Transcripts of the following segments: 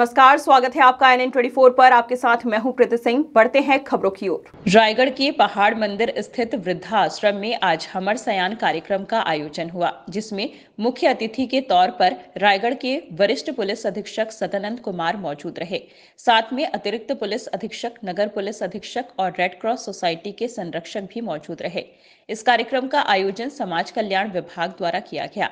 नमस्कार स्वागत है आपका एन एन पर आपके साथ मैं हूं कृति सिंह बढ़ते हैं खबरों की ओर रायगढ़ के पहाड़ मंदिर स्थित वृद्धा आश्रम में आज हमर सयान कार्यक्रम का आयोजन हुआ जिसमें मुख्य अतिथि के तौर पर रायगढ़ के वरिष्ठ पुलिस अधीक्षक सदानंद कुमार मौजूद रहे साथ में अतिरिक्त पुलिस अधीक्षक नगर पुलिस अधीक्षक और रेड क्रॉस सोसाइटी के संरक्षक भी मौजूद रहे इस कार्यक्रम का आयोजन समाज कल्याण विभाग द्वारा किया गया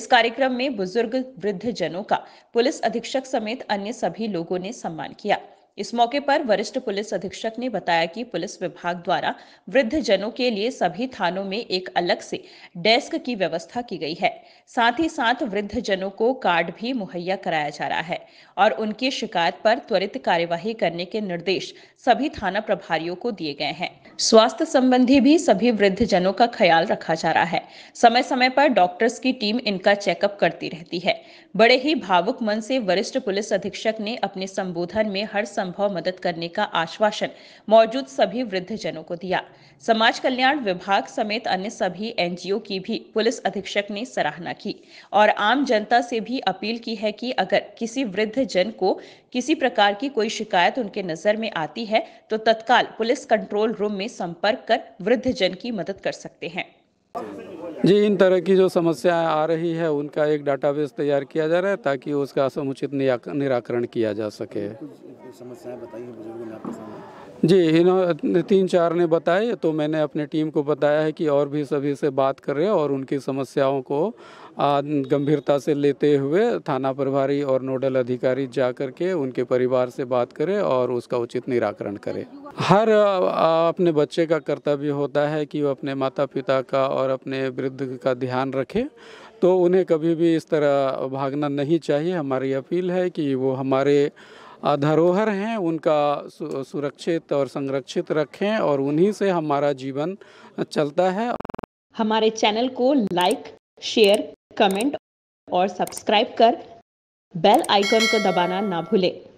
इस कार्यक्रम में बुजुर्ग वृद्ध जनों का पुलिस अधीक्षक समेत अन्य में सभी लोगों ने सम्मान किया इस मौके पर वरिष्ठ पुलिस अधीक्षक ने बताया कि पुलिस विभाग द्वारा वृद्ध जनों के लिए सभी थानों में एक अलग से डेस्क की व्यवस्था की गई है साथ ही साथ वृद्ध जनों को कार्ड भी मुहैया कराया जा रहा है और उनकी शिकायत पर त्वरित कार्यवाही करने के निर्देश सभी थाना प्रभारियों को दिए गए हैं स्वास्थ्य संबंधी भी सभी वृद्ध जनों का ख्याल रखा जा रहा है समय समय पर डॉक्टर्स की टीम इनका चेकअप करती रहती है बड़े ही भावुक मन से वरिष्ठ पुलिस अधीक्षक ने अपने संबोधन में हर संभव मदद करने का आश्वासन मौजूद सभी वृद्ध जनों को दिया समाज कल्याण विभाग समेत अन्य सभी एनजीओ की भी पुलिस अधीक्षक ने सराहना की और आम जनता से भी अपील की है कि अगर किसी वृद्ध जन को किसी प्रकार की कोई शिकायत उनके नजर में आती है तो तत्काल पुलिस कंट्रोल रूम में संपर्क कर वृद्ध जन की मदद कर सकते हैं जी इन तरह की जो समस्याएं आ रही है उनका एक डाटाबेस तैयार किया जा रहा है ताकि उसका समुचित निराकरण किया जा सके जी इन्होंने तीन चार ने बताए तो मैंने अपने टीम को बताया है कि और भी सभी से बात करें और उनकी समस्याओं को गंभीरता से लेते हुए थाना प्रभारी और नोडल अधिकारी जा कर के उनके परिवार से बात करें और उसका उचित निराकरण करें हर अपने बच्चे का कर्तव्य होता है कि वो अपने माता पिता का और अपने वृद्ध का ध्यान रखे तो उन्हें कभी भी इस तरह भागना नहीं चाहिए हमारी अपील है कि वो हमारे धरोहर हैं उनका सुरक्षित और संरक्षित रखें और उन्हीं से हमारा जीवन चलता है हमारे चैनल को लाइक शेयर कमेंट और सब्सक्राइब कर बेल आइकन को दबाना ना भूलें